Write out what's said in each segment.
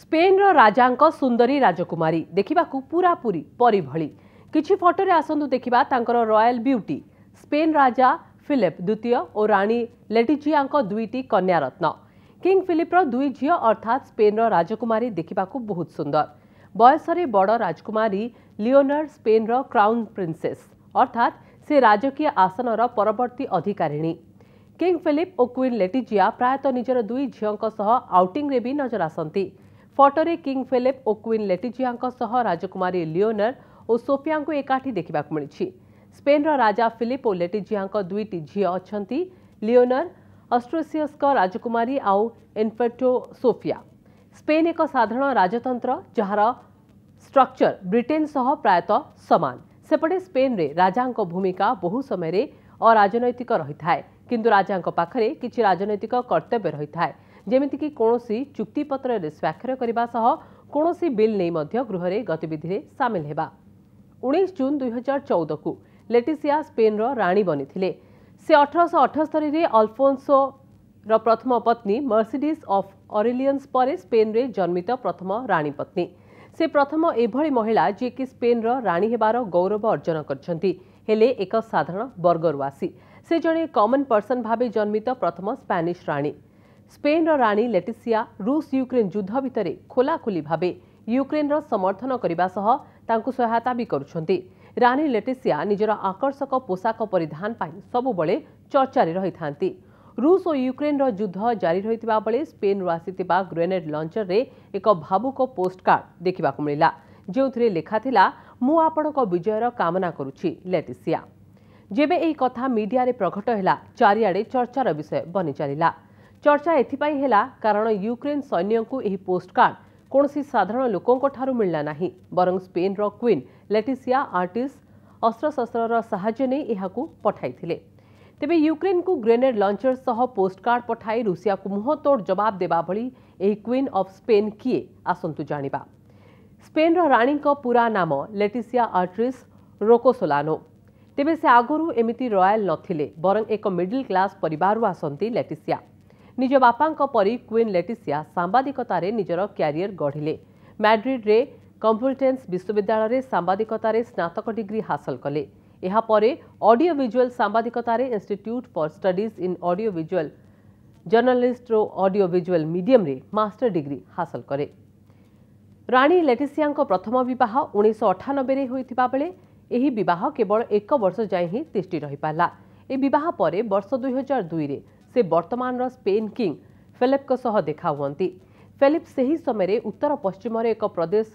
Spain रो राजा सुंदरी राजकुमारी देखा पूरा पूरी परिभली किसी फटो आसतु देखा रॉयल ब्यूटी स्पेन राजा फिलिप द्वितीय और राणी लेटिजिया दुईट रत्न किंग फिलिप्र दुई झी अर्थात स्पेन रो राजकुमारी देखा बहुत सुंदर बयस बड़ राजकुमारी लिओनर स्पेन रो क्राउन प्रिंसेस अर्थात से राजकीय आसनर परवर्ती अधिकारिणी किंग फिलिप और क्वीन लेटिजिया प्रायत निजर दुई झी आउटिंग भी नजर आसती फटोरे किंग फिलिप और क्वीन लेटिजिया राजकुमारी लियोनर और सोफिया एकाठी देखा मिली स्पेन्र राजा फिलिप और लेटिजिया दुईट झी अच्छा लियोनर अस्ट्रोसीयस राजकुमारी आउ एनफेटो सोफिया स्पेन एक साधारण राजतंत्र जार स्ट्रक्चर ब्रिटेन सह प्रायत सामान सेपटे स्पेन रे राजा भूमिका बहु समय अराजनैतिक रही है कि राजा पाखे कि राजनैतिक कर्तव्य रही है जमीक कौन चुक्तिपत्र स्वाक्षर करने कौन बिल नहीं गृह गतिविधि सामिल होगा उन्नीस जून दुई हजार चौदह को लेटिसीआ स्पेन राणी बनी थे से अठरश में अल्फोनसो प्रथम पत्नी मर्सीडिस् अफ अरिलियंस पर स्पेन में जन्मित प्रथम राणी पत्नी से प्रथम एभली महिला जीक स्पेन राणी होवार गौरव अर्जन करते एक साधारण वर्गर आसी से जड़े कमन पर्सन भाव जन्मित प्रथम स्पानिश राणी स्पेन राणी लेटिसिया रूस युक्रेन युद्ध भितर खोलाखोली भाव युक्रेन समर्थन करने सहायता भी करणी लेटिसिया निजर आकर्षक पोषाक परिधान पर सब चर्चार रही था रूस और युक्रेन युद्ध जारी रही बेले स्पेन आसी ग्रेनेड लंचर में एक भावुक पोस्टकार्ड देखा मिलला जो थे लेखाला कामना करेटिसीआ जेबे कथा मीडिया प्रकट है चारिड़े चर्चार विषय बनी चलता चर्चा एला कारण युक्रेन सैन्य को पोस्टकार्ड कौन साधारण लोकों ठार् मिलला ना बर स्पेन क्वीन लेटिसिया आर्टिस्ट अस्त्रशस्त्र नहीं यह पठाई तेज युक्रेन को ग्रेनेड लंचर सह पोस्टकार्ड पठाई रुषि को मुहतोड़ तोड़ जवाब देवा भाई क्वीन अफ स्पेन किए आसतु जाणी स्पेन राणी पूरा नाम लेटिसिया आर्ट्रिस रोकोसोलानो तेज से आगर एमती रयाल नर एक मिडिल क्लास पर आसती लेटिसिया ନିଜ ବାପାଙ୍କ ପରି କ୍ୱିନ୍ ଲେଟିସିଆ ସାମ୍ବାଦିକତାରେ ନିଜର କ୍ୟାରିୟର ଗଢ଼ିଲେ ମ୍ୟାଡ୍ରିଡ୍ରେ କମ୍ପୁଲଟେନ୍ସ ବିଶ୍ୱବିଦ୍ୟାଳୟରେ ସାମ୍ବାଦିକତାରେ ସ୍ନାତକ ଡିଗ୍ରୀ ହାସଲ କଲେ ଏହାପରେ ଅଡିଓ ଭିଜୁଆଲ୍ ସାମ୍ବାଦିକତାରେ institute for studies in audio visual journalist ଓ ଅଡିଓ ଭିଜୁଆଲ୍ ମିଡିୟମ୍ରେ ମାଷ୍ଟର ଡିଗ୍ରୀ ହାସଲ କରେ ରାଣୀ ଲେଟିସିଆଙ୍କ ପ୍ରଥମ ବିବାହ ଉଣେଇଶହ ଅଠାନବେରେ ହୋଇଥିବା ବେଳେ ଏହି ବିବାହ କେବଳ ଏକ ବର୍ଷ ଯାଏଁ ହିଁ ତିଷ୍ଠି ରହିପାରିଲା ଏହି ବିବାହ ପରେ ବର୍ଷ ଦୁଇହଜାର ଦୁଇରେ ସେ ବର୍ତ୍ତମାନର ସ୍ପେନ୍ କିଙ୍ଗ ଫେଲିପ୍ଙ୍କ ସହ ଦେଖା ହୁଅନ୍ତି ଫିଲିପ୍ ସେହି ସମୟରେ ଉତ୍ତର ପଶ୍ଚିମରେ ଏକ ପ୍ରଦେଶ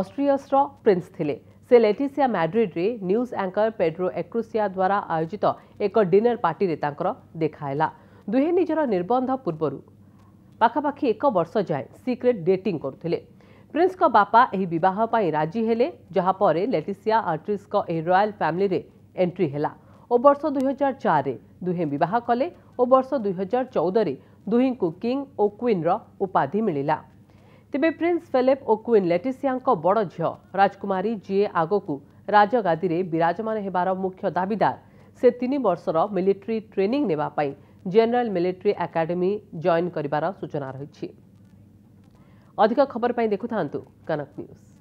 ଅଷ୍ଟ୍ରିୟସ୍ର ପ୍ରିନ୍ସ ଥିଲେ ସେ ଲେଟିସିଆ ମାଡ୍ରିଡ୍ରେ ନ୍ୟୁଜ୍ ଆଙ୍କର ପେଡ୍ରୋ ଏକ୍ରୁସିଆ ଦ୍ୱାରା ଆୟୋଜିତ ଏକ ଡିନର ପାର୍ଟିରେ ତାଙ୍କର ଦେଖା ହେଲା ଦୁହେଁ ନିଜର ନିର୍ବନ୍ଧ ପୂର୍ବରୁ ପାଖାପାଖି ଏକ ବର୍ଷ ଯାଏଁ ସିକ୍ରେଟ୍ ଡେଟିଂ କରୁଥିଲେ ପ୍ରିନ୍ସଙ୍କ ବାପା ଏହି ବିବାହ ପାଇଁ ରାଜି ହେଲେ ଯାହାପରେ ଲେଟିସିଆ ଆର୍ଟ୍ରିସ୍ଙ୍କ ଏହି ରୟାଲ୍ ଫ୍ୟାମିଲିରେ ଏଣ୍ଟ୍ରି ହେଲା ଓ ବର୍ଷ ଦୁଇହଜାର ଚାରିରେ ଦୁହେଁ ବିବାହ କଲେ और वर्ष दुईहजार चौदह दुहं को किंग और क्वीन उपाधि मिलला तेज प्रिन्स फिलिप और क्वीन लेटिसिया बड़ झी राजकुमारी जीए आगक राजगादी में विराजमान होवार मुख्य दाबीदार से तीन वर्ष मिलिट्री ट्रेनिंग नेवाई जनरल मिलिट्री एकेडमी जॉइन करार सूचना रही अधिक खबर देखु कनक न्यूज